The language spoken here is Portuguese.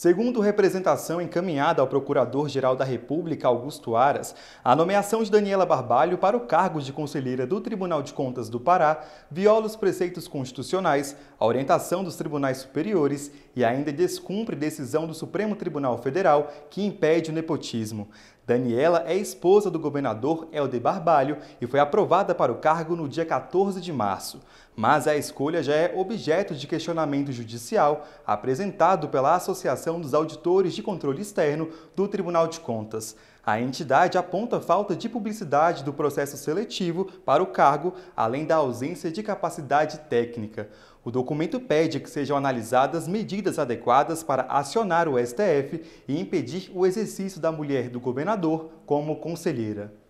Segundo representação encaminhada ao Procurador-Geral da República, Augusto Aras, a nomeação de Daniela Barbalho para o cargo de conselheira do Tribunal de Contas do Pará viola os preceitos constitucionais, a orientação dos tribunais superiores e ainda descumpre decisão do Supremo Tribunal Federal que impede o nepotismo. Daniela é esposa do governador Helder Barbalho e foi aprovada para o cargo no dia 14 de março. Mas a escolha já é objeto de questionamento judicial apresentado pela Associação dos Auditores de Controle Externo do Tribunal de Contas. A entidade aponta falta de publicidade do processo seletivo para o cargo, além da ausência de capacidade técnica. O documento pede que sejam analisadas medidas adequadas para acionar o STF e impedir o exercício da mulher do governador como conselheira.